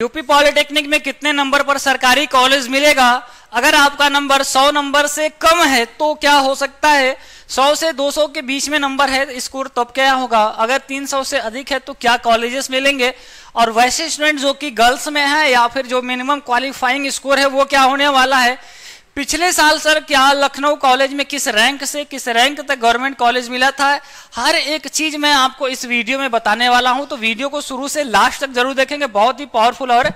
UP polytechnic में कितने number पर सरकारी कॉलेज मिलेगा अगर आपका नंबर 100 नंबर से कम है तो क्या हो सकता है 100 से 200 के बीच में नंबर है स्कोर तब क्या होगा अगर 300 से अधिक है तो क्या कॉलेजेस मिलेंगे और वैसे स्टूडेंट जो कि गर्ल्स में है या फिर जो मिनिमम क्वालिफाइंग स्कोर है वो क्या होने वाला है पिछले साल सर क्या लखनऊ कॉलेज में किस रैंक से किस रैंक तक गवर्नमेंट कॉलेज मिला था हर एक चीज मैं आपको इस वीडियो में बताने वाला हूं तो वीडियो को शुरू से लास्ट तक जरूर देखेंगे बहुत ही पावरफुल और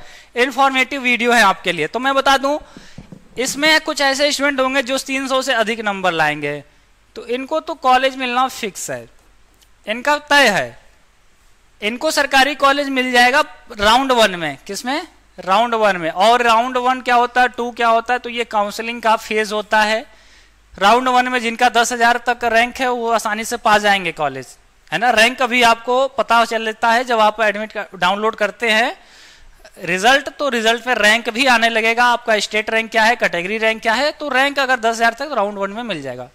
इन्फॉर्मेटिव वीडियो है आपके लिए तो मैं बता दूं इसमें कुछ ऐसे स्टूडेंट होंगे जो तीन से अधिक नंबर लाएंगे तो इनको तो कॉलेज मिलना फिक्स है इनका तय है इनको सरकारी कॉलेज मिल जाएगा राउंड वन में किसमें राउंड वन में और राउंड वन क्या होता है टू क्या होता है तो ये काउंसलिंग का फेज होता है राउंड वन में जिनका दस हजार तक रैंक है वो आसानी से पा जाएंगे कॉलेज है ना रैंक अभी आपको पता चल लेता है जब आप एडमिट कर, डाउनलोड करते हैं रिजल्ट तो रिजल्ट में रैंक भी आने लगेगा आपका स्टेट रैंक क्या है कैटेगरी रैंक क्या है तो रैंक अगर दस हजार तक राउंड वन में मिल जाएगा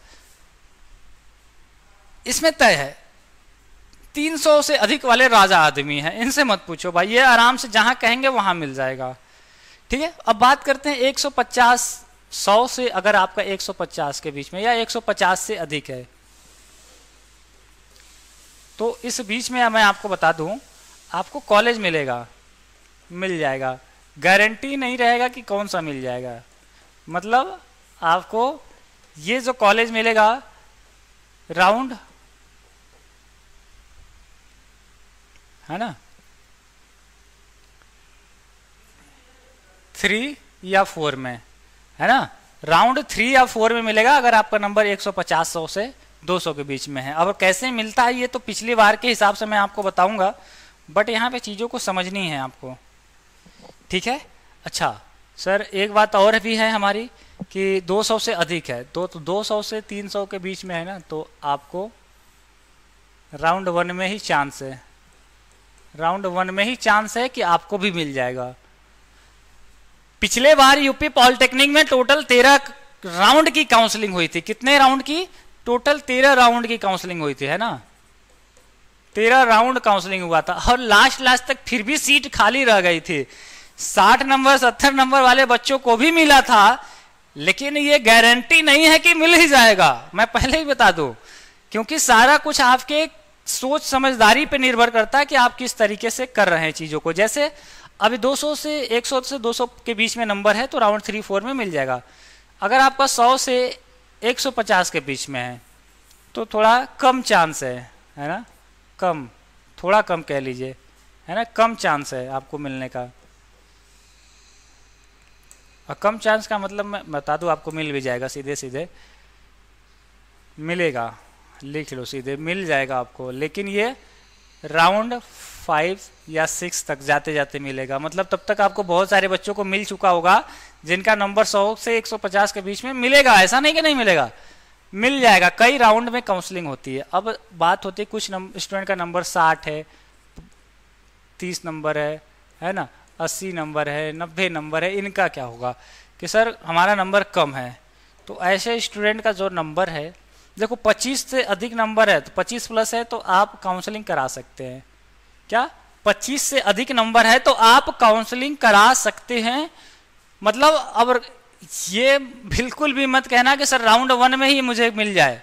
इसमें तय है 300 से अधिक वाले राजा आदमी हैं इनसे मत पूछो भाई ये आराम से जहां कहेंगे वहां मिल जाएगा ठीक है अब बात करते हैं 150 100 से अगर आपका 150 के बीच में या 150 से अधिक है तो इस बीच में मैं आपको बता दूं आपको कॉलेज मिलेगा मिल जाएगा गारंटी नहीं रहेगा कि कौन सा मिल जाएगा मतलब आपको ये जो कॉलेज मिलेगा राउंड है ना थ्री या फोर में है ना राउंड थ्री या फोर में मिलेगा अगर आपका नंबर 150 सौ से 200 के बीच में है अब कैसे मिलता है ये तो पिछली बार के हिसाब से मैं आपको बताऊंगा बट यहाँ पे चीज़ों को समझनी है आपको ठीक है अच्छा सर एक बात और भी है हमारी कि 200 से अधिक है तो, तो 200 से 300 के बीच में है ना तो आपको राउंड वन में ही चांस है राउंड वन में ही चांस है कि आपको भी मिल जाएगा पिछले बार यूपी पॉलिटेक्निक में टोटल तेरह राउंड की काउंसलिंग हुई थी कितने राउंड की टोटल तेरह राउंड की काउंसलिंग हुई थी है ना तेरह राउंड काउंसलिंग हुआ था और लास्ट लास्ट तक फिर भी सीट खाली रह गई थी साठ नंबर सत्तर नंबर वाले बच्चों को भी मिला था लेकिन ये गारंटी नहीं है कि मिल ही जाएगा मैं पहले ही बता दू क्योंकि सारा कुछ आपके सोच समझदारी पे निर्भर करता है कि आप किस तरीके से कर रहे हैं चीज़ों को जैसे अभी 200 से 100 से 200 के बीच में नंबर है तो राउंड थ्री फोर में मिल जाएगा अगर आपका 100 से 150 के बीच में है तो थोड़ा कम चांस है है ना कम थोड़ा कम कह लीजिए है ना कम चांस है आपको मिलने का और कम चांस का मतलब मैं बता दू आपको मिल भी जाएगा सीधे सीधे मिलेगा लिख लो सीधे मिल जाएगा आपको लेकिन ये राउंड फाइव या सिक्स तक जाते जाते मिलेगा मतलब तब तक आपको बहुत सारे बच्चों को मिल चुका होगा जिनका नंबर सौ से एक सौ पचास के बीच में मिलेगा ऐसा नहीं कि नहीं मिलेगा मिल जाएगा कई राउंड में काउंसलिंग होती है अब बात होती है कुछ स्टूडेंट का नंबर साठ है तीस नंबर है है ना अस्सी नंबर है नब्बे नंबर है इनका क्या होगा कि सर हमारा नंबर कम है तो ऐसे स्टूडेंट का जो नंबर है देखो 25 से अधिक नंबर है तो 25 प्लस है तो आप काउंसलिंग करा सकते हैं क्या 25 से अधिक नंबर है तो आप काउंसलिंग करा सकते हैं मतलब अब ये बिल्कुल भी मत कहना कि सर राउंड वन में ही मुझे मिल जाए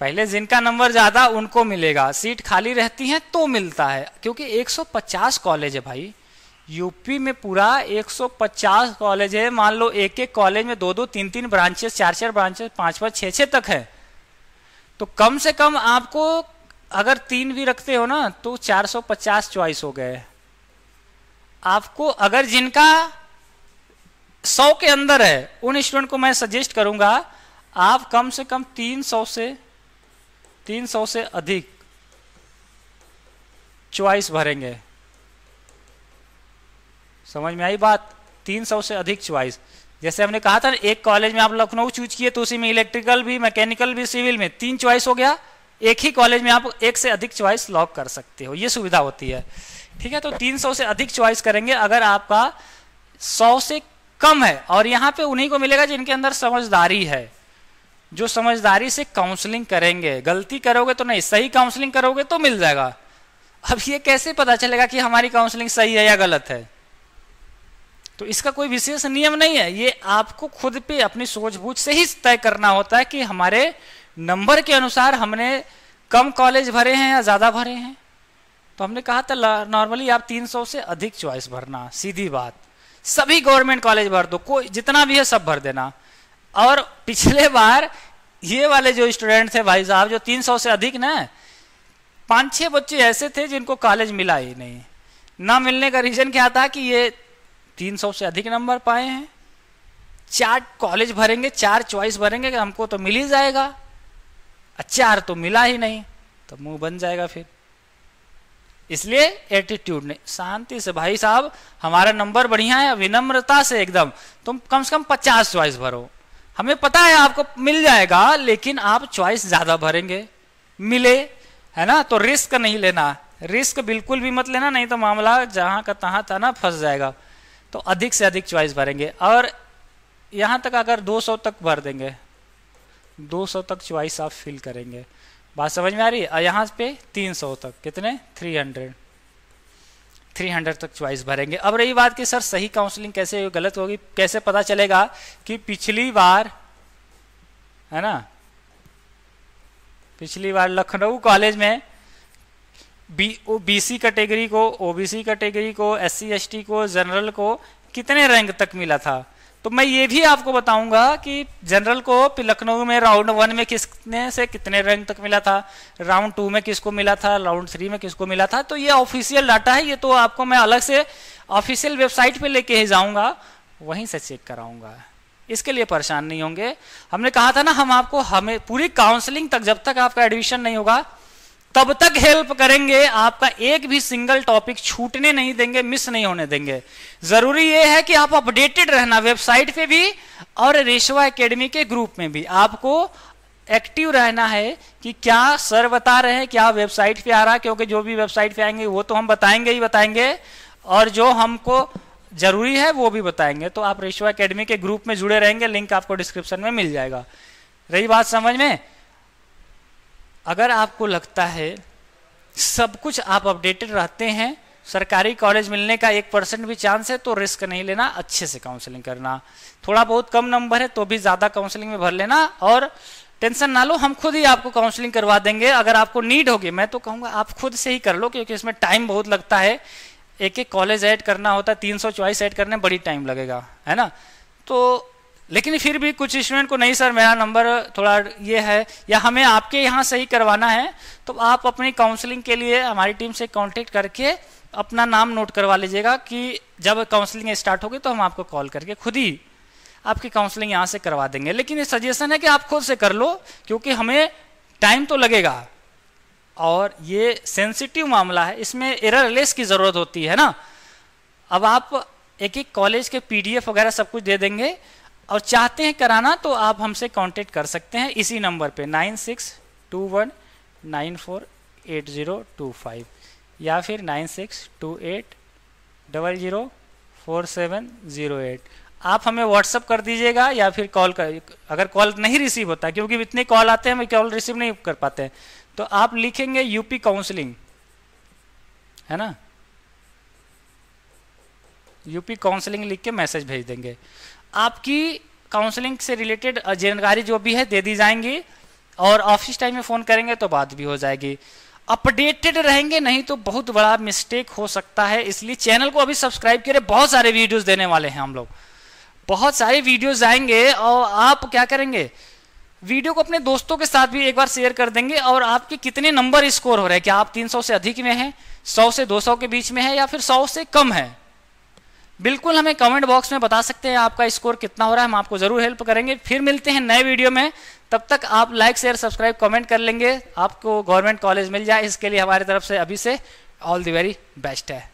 पहले जिनका नंबर ज़्यादा उनको मिलेगा सीट खाली रहती है तो मिलता है क्योंकि 150 कॉलेज है भाई यूपी में पूरा 150 कॉलेज है मान लो एक एक कॉलेज में दो दो तीन तीन ब्रांचेस चार चार ब्रांचेस पांच पांच छह छह तक है तो कम से कम आपको अगर तीन भी रखते हो ना तो 450 चॉइस हो गए आपको अगर जिनका सौ के अंदर है उन स्टूडेंट को मैं सजेस्ट करूंगा आप कम से कम 300 से 300 से अधिक चॉइस भरेंगे समझ में आई बात 300 से अधिक च्वाइस जैसे हमने कहा था एक कॉलेज में आप लखनऊ चूज किए तो उसी में इलेक्ट्रिकल भी मैकेनिकल भी सिविल में तीन च्वाइस हो गया एक ही कॉलेज में आप एक से अधिक च्वाइस लॉक कर सकते हो ये सुविधा होती है ठीक है तो 300 से अधिक च्वाइस करेंगे अगर आपका 100 से कम है और यहाँ पे उन्हीं को मिलेगा जिनके अंदर समझदारी है जो समझदारी से काउंसलिंग करेंगे गलती करोगे तो नहीं सही काउंसलिंग करोगे तो मिल जाएगा अब ये कैसे पता चलेगा कि हमारी काउंसलिंग सही है या गलत है तो इसका कोई विशेष नियम नहीं है ये आपको खुद पे अपनी बूझ से ही तय करना होता है कि हमारे नंबर के अनुसार हमने कम कॉलेज भरे हैं या ज़्यादा भरे हैं तो हमने कहा था नॉर्मली आप 300 से अधिक चॉइस भरना सीधी बात सभी गवर्नमेंट कॉलेज भर दो कोई जितना भी है सब भर देना और पिछले बार ये वाले जो स्टूडेंट थे भाई साहब जो 300 से अधिक ना पांच छह बच्चे ऐसे थे जिनको कॉलेज मिला ही नहीं ना मिलने का रीजन क्या था कि ये तीन सौ से अधिक नंबर पाए हैं चार कॉलेज भरेंगे चार चॉइस भरेंगे कि हमको तो मिल ही जाएगा चार तो मिला ही नहीं तो मुंह बन जाएगा फिर इसलिए एटीट्यूड ने शांति से भाई साहब हमारा नंबर बढ़िया है विनम्रता से एकदम तुम कम से कम पचास चॉइस भरो हमें पता है आपको मिल जाएगा लेकिन आप चॉइस ज्यादा भरेंगे मिले है ना तो रिस्क नहीं लेना रिस्क बिल्कुल भी मत लेना नहीं तो मामला जहां का तहां था ना फंस जाएगा तो अधिक से अधिक चॉइस भरेंगे और यहाँ तक अगर 200 तक भर देंगे 200 तक चॉइस आप फिल करेंगे बात समझ में आ रही है यहां यहाँ पे 300 तक कितने 300 300 तक चॉइस भरेंगे अब रही बात कि सर सही काउंसलिंग कैसे गलत होगी कैसे पता चलेगा कि पिछली बार है ना पिछली बार लखनऊ कॉलेज में B O B C category को ओबीसी कैटेगरी को एस सी को जनरल को कितने रैंक तक मिला था तो मैं ये भी आपको बताऊंगा कि जनरल को लखनऊ में राउंड वन में किसने से कितने रैंक तक मिला था राउंड टू में किसको मिला था राउंड थ्री में किसको मिला था तो ये ऑफिशियल डाटा है ये तो आपको मैं अलग से ऑफिशियल वेबसाइट पे लेके ही जाऊंगा वहीं से चेक कराऊंगा इसके लिए परेशान नहीं होंगे हमने कहा था ना हम आपको हमें पूरी काउंसलिंग तक जब तक आपका एडमिशन नहीं होगा तब तक हेल्प करेंगे आपका एक भी सिंगल टॉपिक छूटने नहीं देंगे मिस नहीं होने देंगे जरूरी यह है कि आप अपडेटेड रहना वेबसाइट पे भी और रेशवा एकेडमी के ग्रुप में भी आपको एक्टिव रहना है कि क्या सर बता रहे हैं क्या वेबसाइट पे आ रहा है क्योंकि जो भी वेबसाइट पे आएंगे वो तो हम बताएंगे ही बताएंगे और जो हमको जरूरी है वो भी बताएंगे तो आप रेशवा अकेडमी के ग्रुप में जुड़े रहेंगे लिंक आपको डिस्क्रिप्शन में मिल जाएगा रही बात समझ में अगर आपको लगता है सब कुछ आप अपडेटेड रहते हैं सरकारी कॉलेज मिलने का एक परसेंट भी चांस है तो रिस्क नहीं लेना अच्छे से काउंसलिंग करना थोड़ा बहुत कम नंबर है तो भी ज़्यादा काउंसलिंग में भर लेना और टेंशन ना लो हम खुद ही आपको काउंसलिंग करवा देंगे अगर आपको नीड होगी मैं तो कहूँगा आप खुद से ही कर लो क्योंकि इसमें टाइम बहुत लगता है एक एक कॉलेज ऐड करना होता है तीन सौ चॉइस ऐड करने में बड़ी टाइम लगेगा है ना तो लेकिन फिर भी कुछ स्टूडेंट को नहीं सर मेरा नंबर थोड़ा ये है या हमें आपके यहाँ से ही करवाना है तो आप अपनी काउंसलिंग के लिए हमारी टीम से कांटेक्ट करके अपना नाम नोट करवा लीजिएगा कि जब काउंसलिंग स्टार्ट होगी तो हम आपको कॉल करके खुद ही आपकी काउंसलिंग यहाँ से करवा देंगे लेकिन ये सजेशन है कि आप खुद से कर लो क्योंकि हमें टाइम तो लगेगा और ये सेंसिटिव मामला है इसमें एरर लेस की ज़रूरत होती है ना अब आप एक एक कॉलेज के पीडीएफ वगैरह सब कुछ दे देंगे और चाहते हैं कराना तो आप हमसे कांटेक्ट कर सकते हैं इसी नंबर पे nine six two one nine four eight zero two five या फिर nine six two eight double zero four seven zero eight आप हमें व्हाट्सअप कर दीजिएगा या फिर कॉल कर अगर कॉल नहीं रिसीव होता क्योंकि इतने कॉल आते हैं हम कॉल रिसीव नहीं कर पाते हैं तो आप लिखेंगे यूपी काउंसलिंग है ना यूपी काउंसलिंग लिख के मैसेज भेज देंगे आपकी काउंसलिंग से रिलेटेड जानकारी जो भी है दे दी जाएंगी और ऑफिस टाइम में फ़ोन करेंगे तो बात भी हो जाएगी अपडेटेड रहेंगे नहीं तो बहुत बड़ा मिस्टेक हो सकता है इसलिए चैनल को अभी सब्सक्राइब करें बहुत सारे वीडियोस देने वाले हैं हम लोग बहुत सारे वीडियोस आएंगे और आप क्या करेंगे वीडियो को अपने दोस्तों के साथ भी एक बार शेयर कर देंगे और आपके कितने नंबर स्कोर हो रहे हैं क्या आप 300 से अधिक में हैं 100 से 200 के बीच में है या फिर 100 से कम है बिल्कुल हमें कमेंट बॉक्स में बता सकते हैं आपका स्कोर कितना हो रहा है हम आपको जरूर हेल्प करेंगे फिर मिलते हैं नए वीडियो में तब तक आप लाइक शेयर सब्सक्राइब कमेंट कर लेंगे आपको गवर्नमेंट कॉलेज मिल जाए इसके लिए हमारी तरफ से अभी से ऑल दी वेरी बेस्ट है